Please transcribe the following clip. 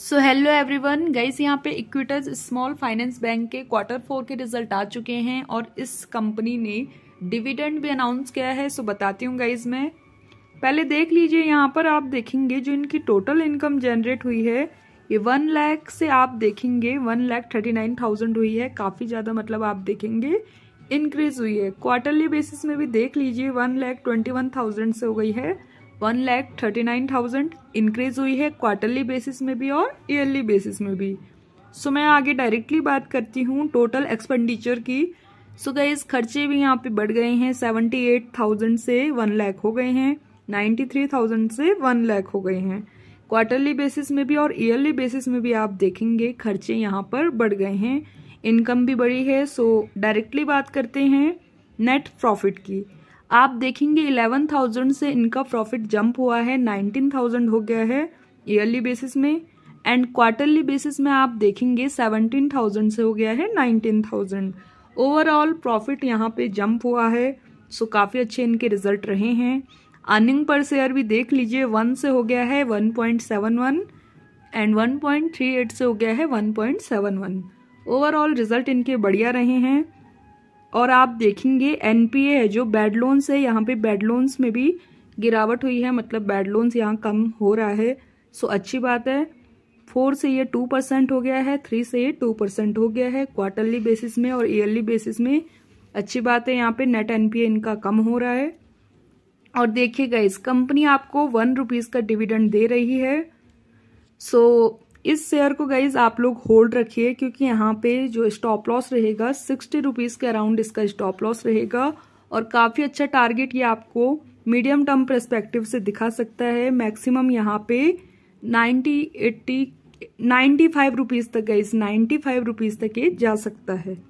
so hello everyone guys यहाँ पे Equitas small finance bank के क्वार्टर फोर के रिजल्ट आ चुके हैं और इस कंपनी ने डिविडेंड भी अनाउंस किया है सो बताती हूँ गाइज मैं पहले देख लीजिए यहाँ पर आप देखेंगे जो इनकी टोटल इनकम जनरेट हुई है ये वन लैख से आप देखेंगे one lakh thirty nine thousand हुई है काफ़ी ज़्यादा मतलब आप देखेंगे इंक्रीज हुई है क्वार्टरली बेसिस में भी देख लीजिए one lakh twenty one thousand से हो गई है one lakh thirty nine thousand increase हुई है क्वार्टरली बेसिस में भी और ईयरली बेसिस में भी सो so, मैं आगे डायरेक्टली बात करती हूँ टोटल एक्सपेंडिचर की सो so, खर्चे भी यहाँ पे बढ़ गए हैं सेवेंटी एट थाउजेंड से वन लैख हो गए हैं नाइन्टी थ्री थाउजेंड से वन लैख हो गए हैं क्वार्टरली बेसिस में भी और ईयरली बेसिस में भी आप देखेंगे खर्चे यहाँ पर बढ़ गए हैं इनकम भी बढ़ी है सो so, डायरेक्टली बात करते हैं नेट प्रॉफिट की आप देखेंगे इलेवन थाउजेंड से इनका प्रॉफिट जंप हुआ है नाइनटीन थाउजेंड हो गया है ईयरली बेसिस में एंड क्वार्टरली बेसिस में आप देखेंगे सेवनटीन थाउजेंड से हो गया है नाइनटीन थाउजेंड ओवरऑल प्रॉफिट यहाँ पे जंप हुआ है सो काफ़ी अच्छे इनके रिजल्ट रहे हैं अर्निंग पर शेयर भी देख लीजिए वन से हो गया है one point seven one and one point three eight से हो गया है one point seven one overall result इनके बढ़िया रहे हैं और आप देखेंगे एनपीए है जो बैड लोन्स है यहाँ पे बैड लोन्स में भी गिरावट हुई है मतलब बैड लोन्स यहाँ कम हो रहा है सो अच्छी बात है फोर से ये टू परसेंट हो गया है थ्री से ये टू परसेंट हो गया है क्वार्टरली बेसिस में और ईयरली बेसिस में अच्छी बात है यहाँ पे नेट एनपीए इनका कम हो रहा है और देखिएगा इस कंपनी आपको वन रुपीज़ का डिविडेंड दे रही है सो so, इस शेयर को गाइज आप लोग होल्ड रखिए क्योंकि यहाँ पे जो स्टॉप लॉस रहेगा सिक्सटी रुपीज़ के अराउंड इसका स्टॉप लॉस रहेगा और काफ़ी अच्छा टारगेट ये आपको मीडियम टर्म परस्पेक्टिव से दिखा सकता है मैक्सिमम यहाँ पे ninety eighty ninety five rupees तक गाइज नाइन्टी फाइव रुपीज़ तक ये जा सकता है